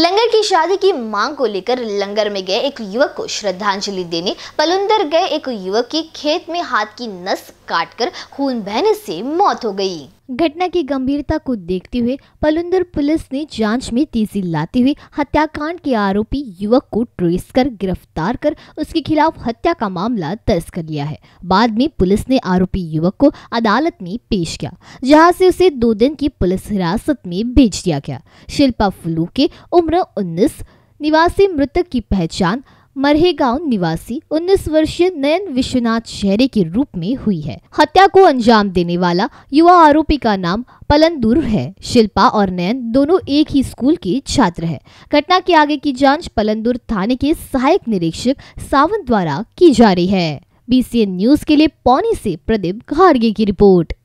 लंगर की शादी की मांग को लेकर लंगर में गए एक युवक को श्रद्धांजलि देने पलुंदर गए एक युवक की खेत में हाथ की नस काटकर खून बहने से मौत हो गई घटना की गंभीरता को देखते हुए पलुंदर पुलिस ने जांच में तेजी लाते हुए हत्याकांड के आरोपी युवक को ट्रेस कर गिरफ्तार कर उसके खिलाफ हत्या का मामला दर्ज कर लिया है बाद में पुलिस ने आरोपी युवक को अदालत में पेश किया जहां से उसे दो दिन की पुलिस हिरासत में भेज दिया गया शिल्पा फुलू के उम्र उन्नीस निवासी मृतक की पहचान मरहे गांव निवासी 19 वर्षीय नयन विश्वनाथ शहरे के रूप में हुई है हत्या को अंजाम देने वाला युवा आरोपी का नाम पलनदूर है शिल्पा और नयन दोनों एक ही स्कूल के छात्र हैं। घटना के आगे की जांच पलनदूर थाने के सहायक निरीक्षक सावंत द्वारा की जा रही है बी न्यूज के लिए पौनी ऐसी प्रदीप घाड़गे की रिपोर्ट